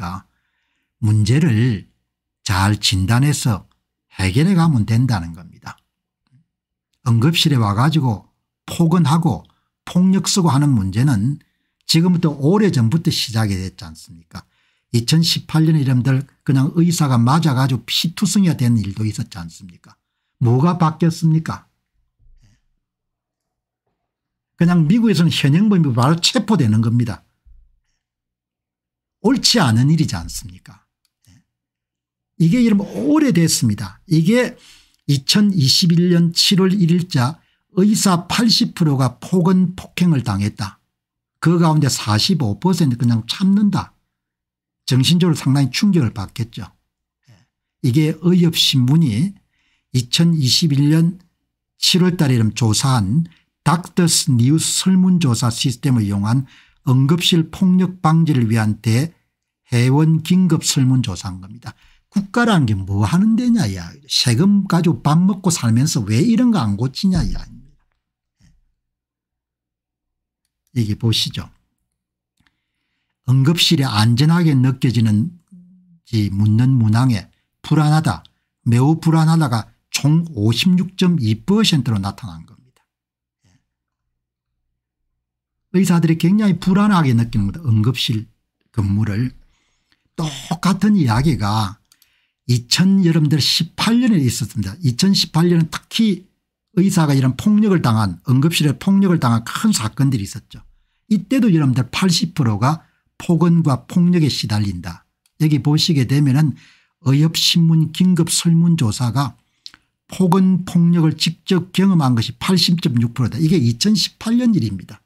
않습니까 문제를 잘 진단해서 해결해 가면 된다는 겁니다. 응급실에 와가지고 폭언하고 폭력 쓰고 하는 문제는 지금부터 오래전부터 시작이 됐지 않습니까 2018년에 이름들 그냥 의사가 맞아가지고 피투성이가 된 일도 있었지 않습니까 뭐가 바뀌었습니까 그냥 미국에서는 현행범이 바로 체포되는 겁니다. 옳지 않은 일이지 않습니까 예. 이게 이름 오래됐습니다. 이게 2021년 7월 1일자 의사 80%가 폭언 폭행을 당했다. 그 가운데 45% 그냥 참는다. 정신적으로 상당히 충격을 받겠죠. 예. 이게 의협신문이 2021년 7월 달에 이름 조사한 닥터스 뉴스 설문조사 시스템을 이용한 응급실 폭력 방지를 위한 대 회원 긴급 설문조사한 겁니다. 국가라는 게 뭐 하는 데냐 야 세금 가지고 밥 먹고 살면서 왜 이런 거 안 고치냐 이 아닙니다. 이게 보시죠. 응급실에 안전하게 느껴지는지 묻는 문항에 불안하다 매우 불안하다가 총 56.2%로 나타난 겁니다. 예. 의사들이 굉장히 불안하게 느끼는 겁니다. 응급실 근무를 똑같은 이야기가 2000 여러분들 18년에 있었습니다. 2018년은 특히 의사가 이런 폭력을 당한 응급실에 폭력을 당한 큰 사건들이 있었죠. 이때도 여러분들 80%가 폭언과 폭력에 시달린다. 여기 보시게 되면 의협신문 긴급 설문조사가 폭언 폭력을 직접 경험한 것이 80.6%다. 이게 2018년 일입니다.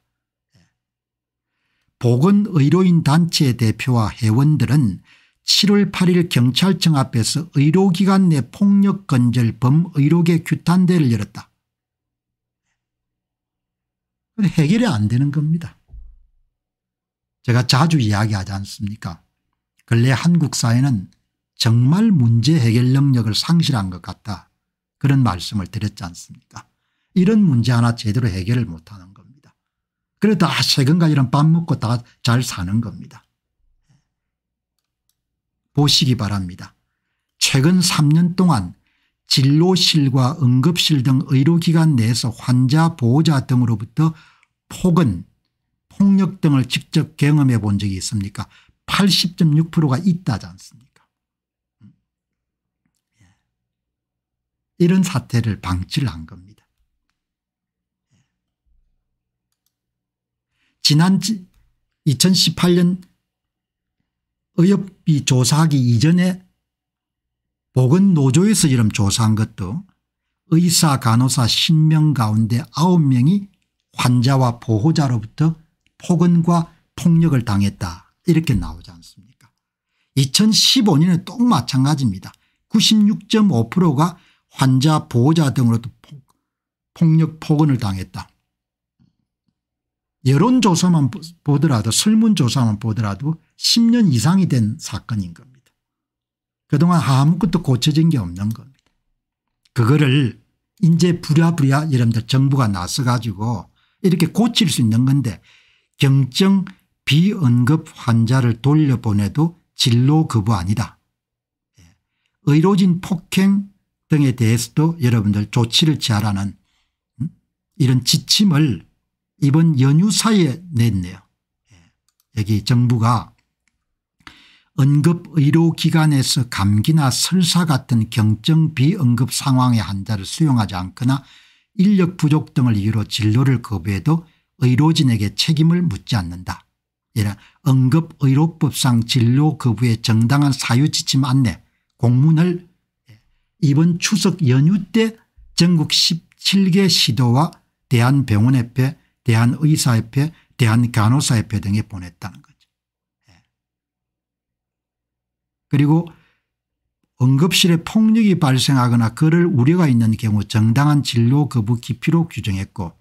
보건의료인 단체 대표와 회원들은 7월 8일 경찰청 앞에서 의료기관 내 폭력건절 범의료계 규탄대를 열었다. 해결이 안 되는 겁니다. 제가 자주 이야기하지 않습니까 근래 한국 사회는 정말 문제 해결 능력을 상실한 것 같다. 그런 말씀을 드렸지 않습니까 이런 문제 하나 제대로 해결을 못하는 그래 다세금까지는밥 먹고 다 잘 사는 겁니다. 보시기 바랍니다. 최근 3년 동안 진료실과 응급실 등 의료기관 내에서 환자 보호자 등으로부터 폭언 폭력 등을 직접 경험해 본 적이 있습니까 80.6%가 있다지 않습니까 예. 이런 사태를 방치를 한 겁니다. 지난 2018년 의협이 조사하기 이전에 보건노조에서 이름 조사한 것도 의사 간호사 10명 가운데 9명이 환자와 보호자로부터 폭언과 폭력을 당했다 이렇게 나오지 않습니까 2 0 1 5년은또 마찬가지입니다 96.5%가 환자 보호자 등으로도 폭력 폭언을 당했다 여론조사만 보더라도 설문조사만 보더라도 10년 이상이 된 사건인 겁니다. 그동안 아무것도 고쳐진 게 없는 겁니다. 그거를 이제 부랴부랴 여러분들 정부가 나서 가지고 이렇게 고칠 수 있는 건데 경증 비응급 환자를 돌려보내도 진로 거부 아니다. 예. 의료진 폭행 등에 대해서도 여러분들 조치를 취하라는 음? 이런 지침을 이번 연휴 사이에 냈네요. 예. 여기 정부가 응급의료기관에서 감기나 설사 같은 경증 비응급 상황의 환자를 수용하지 않거나 인력 부족 등을 이유로 진료를 거부해도 의료진에게 책임을 묻지 않는다. 이런 응급의료법상 진료 거부의 정당한 사유지침 안내 공문을 예. 이번 추석 연휴 때 전국 17개 시도와 대한병원협회 대한의사협회, 대한간호사협회 등에 보냈다는 거죠. 예. 그리고 응급실에 폭력이 발생하거나 그럴 우려가 있는 경우 정당한 진료 거부 기피로 규정했고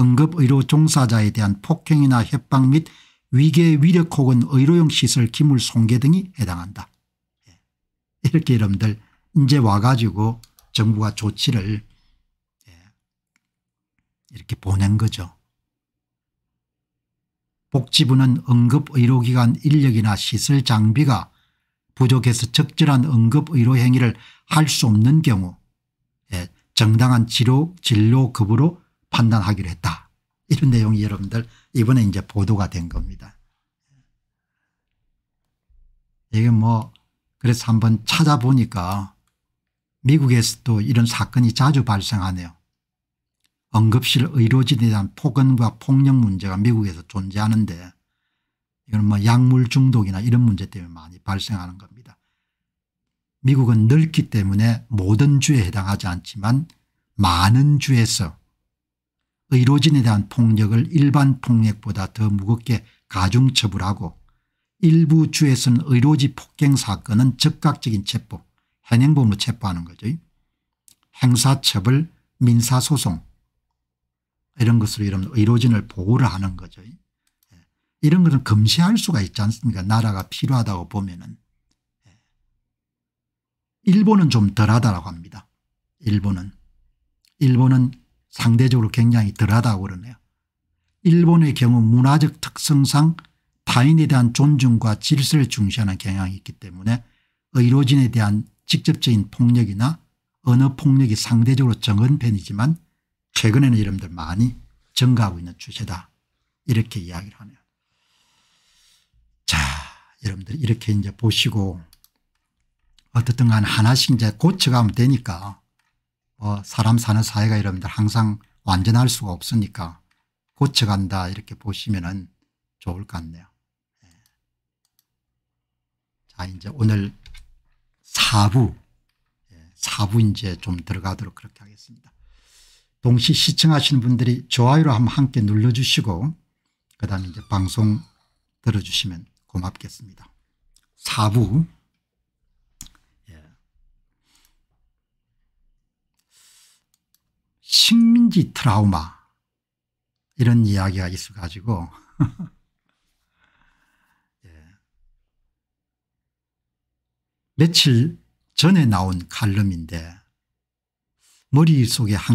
응급의료 종사자에 대한 폭행이나 협박 및 위계 위력 혹은 의료용 시설 기물 손괴 등이 해당한다. 예. 이렇게 여러분들 이제 와가지고 정부가 조치를 예, 이렇게 보낸 거죠. 복지부는 응급의료기관 인력이나 시설 장비가 부족해서 적절한 응급의료 행위를 할 수 없는 경우 예, 정당한 치료 진료급으로 판단하기로 했다. 이런 내용이 여러분들 이번에 이제 보도가 된 겁니다. 이게 뭐 그래서 한번 찾아보니까 미국에서도 이런 사건이 자주 발생하네요. 응급실 의료진에 대한 폭언과 폭력 문제가 미국에서 존재하는데 이건 뭐 약물 중독이나 이런 문제 때문에 많이 발생하는 겁니다. 미국은 넓기 때문에 모든 주에 해당하지 않지만 많은 주에서 의료진에 대한 폭력을 일반 폭력보다 더 무겁게 가중처벌하고 일부 주에서는 의료지 폭행 사건은 즉각적인 체포, 현행범으로 체포하는 거죠. 행사처벌, 민사소송, 이런 것으로 이러면 의료진을 보호를 하는 거죠. 예. 이런 것은 금시할 수가 있지 않습니까 나라가 필요하다고 보면은. 예. 일본은 좀덜하다고 합니다. 일본은. 일본은 상대적으로 굉장히 덜하다고 그러네요. 일본의 경우 문화적 특성상 타인에 대한 존중과 질서를 중시하는 경향이 있기 때문에 의료진에 대한 직접적인 폭력이나 언어 폭력이 상대적으로 적은 편이지만 최근에는 이름들 많이 증가하고 있는 추세다. 이렇게 이야기를 하네요. 자, 여러분들 이렇게 이제 보시고 어떻든 간 하나씩 이제 고쳐가면 되니까 뭐 사람 사는 사회가 여러분들 항상 완전할 수가 없으니까 고쳐간다 이렇게 보시면은 좋을 것 같네요. 예. 자, 이제 오늘 4부, 4부 예, 이제 좀 들어가도록 그렇게 하겠습니다. 동시 시청하시는 분들이 좋아요를 한번 함께 눌러주시고 그다음에 이제 방송 들어주시면 고맙겠습니다. 4부 예. 식민지 트라우마 이런 이야기가 있어 가지고 예. 며칠 전에 나온 칼럼인데 머릿속에 한